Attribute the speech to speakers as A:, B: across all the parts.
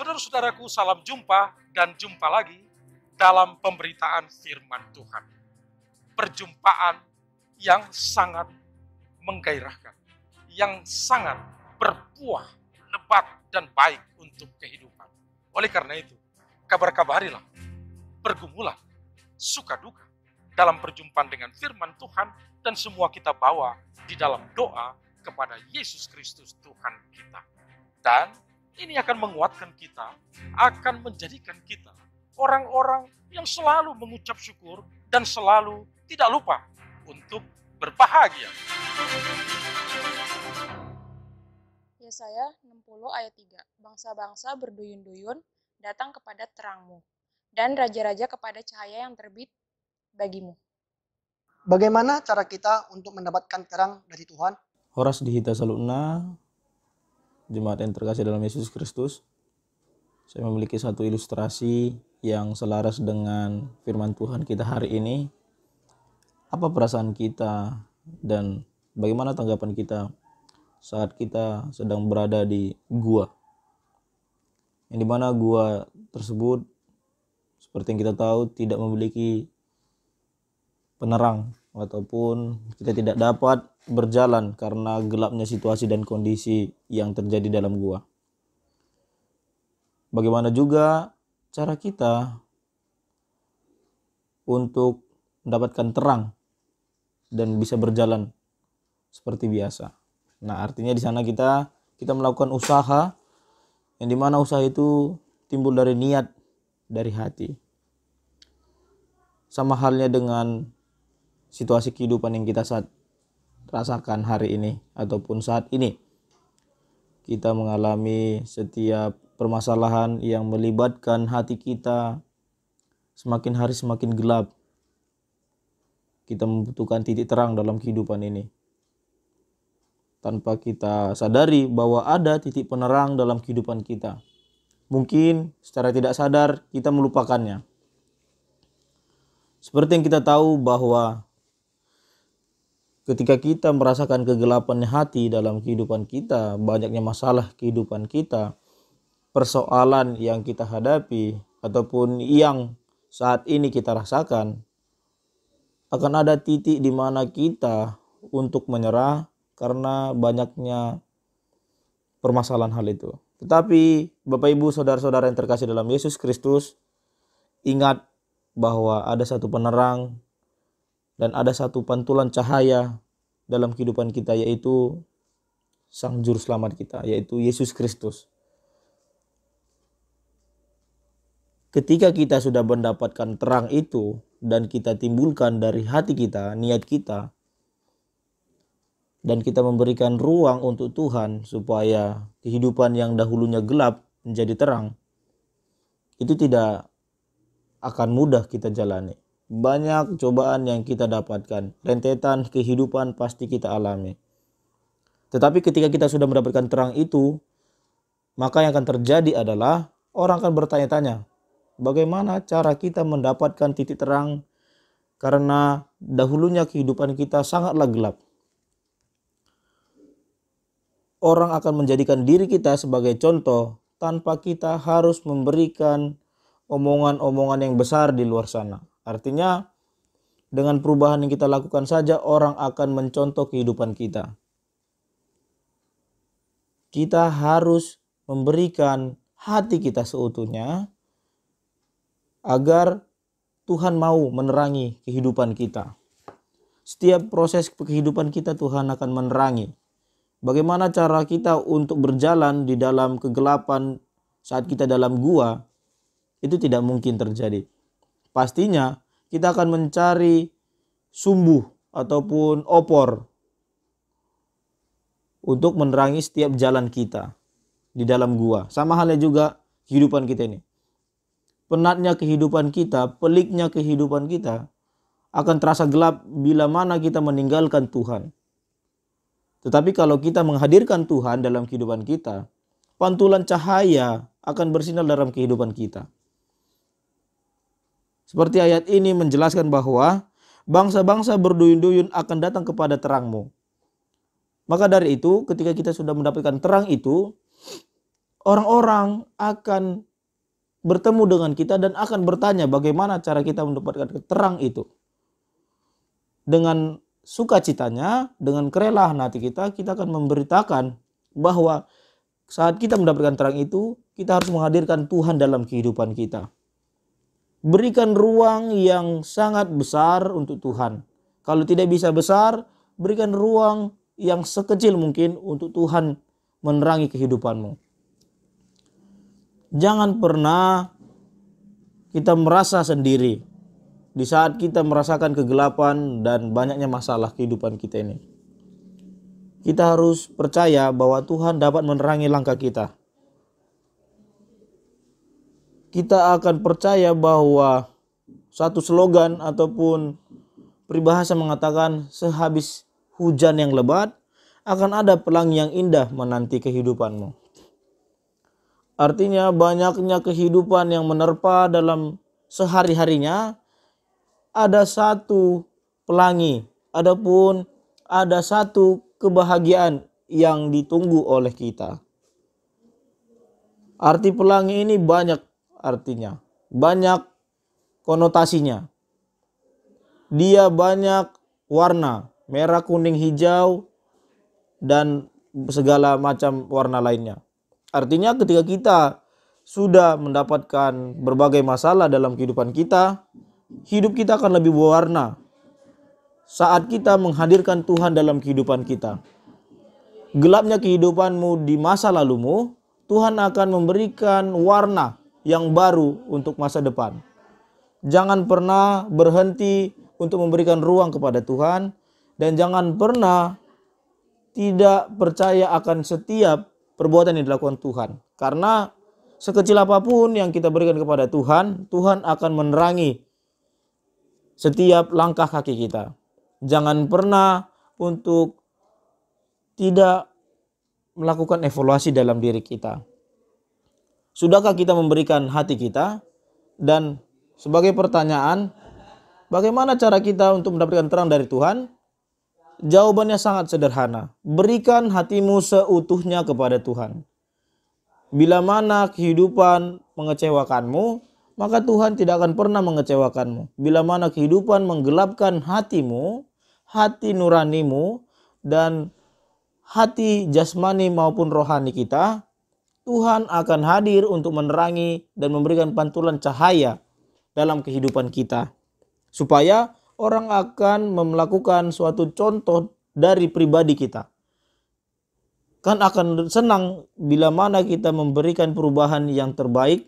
A: Saudara-saudaraku, salam jumpa dan jumpa lagi dalam pemberitaan firman Tuhan. Perjumpaan yang sangat menggairahkan, yang sangat berbuah, lebat, dan baik untuk kehidupan. Oleh karena itu, kabar-kabarilah, bergumulah, suka duka dalam perjumpaan dengan firman Tuhan dan semua kita bawa di dalam doa kepada Yesus Kristus Tuhan kita. Dan ini akan menguatkan kita, akan menjadikan kita orang-orang yang selalu mengucap syukur dan selalu tidak lupa untuk berbahagia. Yesaya ya, 60 ayat 3, bangsa-bangsa berduyun-duyun datang kepada terangmu, dan raja-raja kepada cahaya yang terbit bagimu. Bagaimana cara kita untuk mendapatkan terang dari Tuhan? Horas dihita saluna jemaat yang terkasih dalam Yesus Kristus. Saya memiliki satu ilustrasi yang selaras dengan firman Tuhan kita hari ini. Apa perasaan kita dan bagaimana tanggapan kita saat kita sedang berada di gua? Yang dimana gua tersebut seperti yang kita tahu tidak memiliki penerang ataupun kita tidak dapat berjalan karena gelapnya situasi dan kondisi yang terjadi dalam gua. Bagaimana juga cara kita untuk mendapatkan terang dan bisa berjalan seperti biasa. Nah, artinya di sana kita kita melakukan usaha yang dimana usaha itu timbul dari niat dari hati. Sama halnya dengan situasi kehidupan yang kita saat rasakan hari ini ataupun saat ini. Kita mengalami setiap permasalahan yang melibatkan hati kita semakin hari semakin gelap. Kita membutuhkan titik terang dalam kehidupan ini. Tanpa kita sadari bahwa ada titik penerang dalam kehidupan kita. Mungkin secara tidak sadar kita melupakannya. Seperti yang kita tahu bahwa Ketika kita merasakan kegelapan hati dalam kehidupan kita, banyaknya masalah kehidupan kita, persoalan yang kita hadapi, ataupun yang saat ini kita rasakan, akan ada titik di mana kita untuk menyerah karena banyaknya permasalahan hal itu. Tetapi Bapak Ibu saudara-saudara yang terkasih dalam Yesus Kristus, ingat bahwa ada satu penerang dan ada satu pantulan cahaya dalam kehidupan kita yaitu sang juru selamat kita yaitu Yesus Kristus. Ketika kita sudah mendapatkan terang itu dan kita timbulkan dari hati kita, niat kita dan kita memberikan ruang untuk Tuhan supaya kehidupan yang dahulunya gelap menjadi terang. Itu tidak akan mudah kita jalani. Banyak cobaan yang kita dapatkan, rentetan kehidupan pasti kita alami. Tetapi ketika kita sudah mendapatkan terang itu, maka yang akan terjadi adalah orang akan bertanya-tanya, bagaimana cara kita mendapatkan titik terang karena dahulunya kehidupan kita sangatlah gelap. Orang akan menjadikan diri kita sebagai contoh tanpa kita harus memberikan omongan-omongan yang besar di luar sana. Artinya dengan perubahan yang kita lakukan saja orang akan mencontoh kehidupan kita. Kita harus memberikan hati kita seutuhnya agar Tuhan mau menerangi kehidupan kita. Setiap proses kehidupan kita Tuhan akan menerangi. Bagaimana cara kita untuk berjalan di dalam kegelapan saat kita dalam gua itu tidak mungkin terjadi. Pastinya kita akan mencari sumbu ataupun opor untuk menerangi setiap jalan kita di dalam gua. Sama halnya juga kehidupan kita ini. Penatnya kehidupan kita, peliknya kehidupan kita akan terasa gelap bila mana kita meninggalkan Tuhan. Tetapi kalau kita menghadirkan Tuhan dalam kehidupan kita, pantulan cahaya akan bersinar dalam kehidupan kita. Seperti ayat ini menjelaskan bahwa bangsa-bangsa berduyun-duyun akan datang kepada terangmu. Maka dari itu ketika kita sudah mendapatkan terang itu, orang-orang akan bertemu dengan kita dan akan bertanya bagaimana cara kita mendapatkan terang itu. Dengan sukacitanya, dengan kerelaan hati kita, kita akan memberitakan bahwa saat kita mendapatkan terang itu, kita harus menghadirkan Tuhan dalam kehidupan kita. Berikan ruang yang sangat besar untuk Tuhan. Kalau tidak bisa besar, berikan ruang yang sekecil mungkin untuk Tuhan menerangi kehidupanmu. Jangan pernah kita merasa sendiri di saat kita merasakan kegelapan dan banyaknya masalah kehidupan kita ini. Kita harus percaya bahwa Tuhan dapat menerangi langkah kita kita akan percaya bahwa satu slogan ataupun peribahasa mengatakan sehabis hujan yang lebat akan ada pelangi yang indah menanti kehidupanmu. Artinya banyaknya kehidupan yang menerpa dalam sehari-harinya ada satu pelangi, adapun ada satu kebahagiaan yang ditunggu oleh kita. Arti pelangi ini banyak artinya, banyak konotasinya. Dia banyak warna, merah, kuning, hijau, dan segala macam warna lainnya. Artinya ketika kita sudah mendapatkan berbagai masalah dalam kehidupan kita, hidup kita akan lebih berwarna saat kita menghadirkan Tuhan dalam kehidupan kita. Gelapnya kehidupanmu di masa lalumu, Tuhan akan memberikan warna yang baru untuk masa depan. Jangan pernah berhenti untuk memberikan ruang kepada Tuhan dan jangan pernah tidak percaya akan setiap perbuatan yang dilakukan Tuhan. Karena sekecil apapun yang kita berikan kepada Tuhan, Tuhan akan menerangi setiap langkah kaki kita. Jangan pernah untuk tidak melakukan evaluasi dalam diri kita. Sudahkah kita memberikan hati kita? Dan sebagai pertanyaan, bagaimana cara kita untuk mendapatkan terang dari Tuhan? Jawabannya sangat sederhana. Berikan hatimu seutuhnya kepada Tuhan. Bila mana kehidupan mengecewakanmu, maka Tuhan tidak akan pernah mengecewakanmu. Bila mana kehidupan menggelapkan hatimu, hati nuranimu, dan hati jasmani maupun rohani kita, Tuhan akan hadir untuk menerangi dan memberikan pantulan cahaya dalam kehidupan kita. Supaya orang akan melakukan suatu contoh dari pribadi kita. Kan akan senang bila mana kita memberikan perubahan yang terbaik,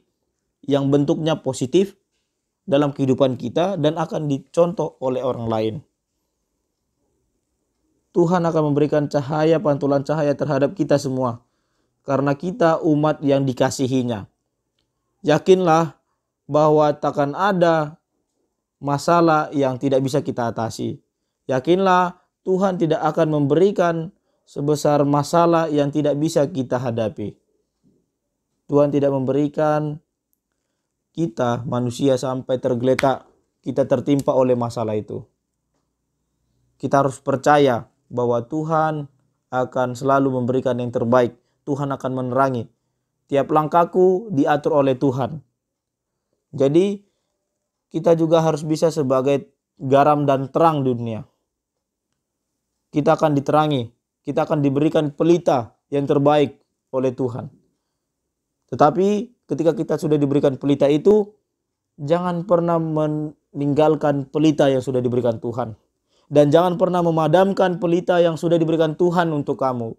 A: yang bentuknya positif dalam kehidupan kita dan akan dicontoh oleh orang lain. Tuhan akan memberikan cahaya, pantulan cahaya terhadap kita semua karena kita umat yang dikasihinya. Yakinlah bahwa takkan ada masalah yang tidak bisa kita atasi. Yakinlah Tuhan tidak akan memberikan sebesar masalah yang tidak bisa kita hadapi. Tuhan tidak memberikan kita manusia sampai tergeletak, kita tertimpa oleh masalah itu. Kita harus percaya bahwa Tuhan akan selalu memberikan yang terbaik Tuhan akan menerangi. Tiap langkahku diatur oleh Tuhan. Jadi kita juga harus bisa sebagai garam dan terang dunia. Kita akan diterangi, kita akan diberikan pelita yang terbaik oleh Tuhan. Tetapi ketika kita sudah diberikan pelita itu, jangan pernah meninggalkan pelita yang sudah diberikan Tuhan. Dan jangan pernah memadamkan pelita yang sudah diberikan Tuhan untuk kamu.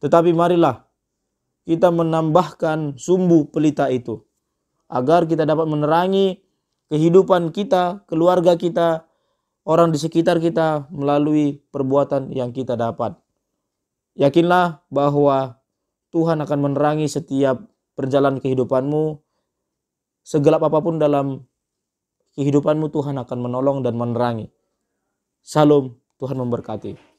A: Tetapi marilah kita menambahkan sumbu pelita itu agar kita dapat menerangi kehidupan kita, keluarga kita, orang di sekitar kita melalui perbuatan yang kita dapat. Yakinlah bahwa Tuhan akan menerangi setiap perjalanan kehidupanmu. Segelap apapun dalam kehidupanmu Tuhan akan menolong dan menerangi. Salam, Tuhan memberkati.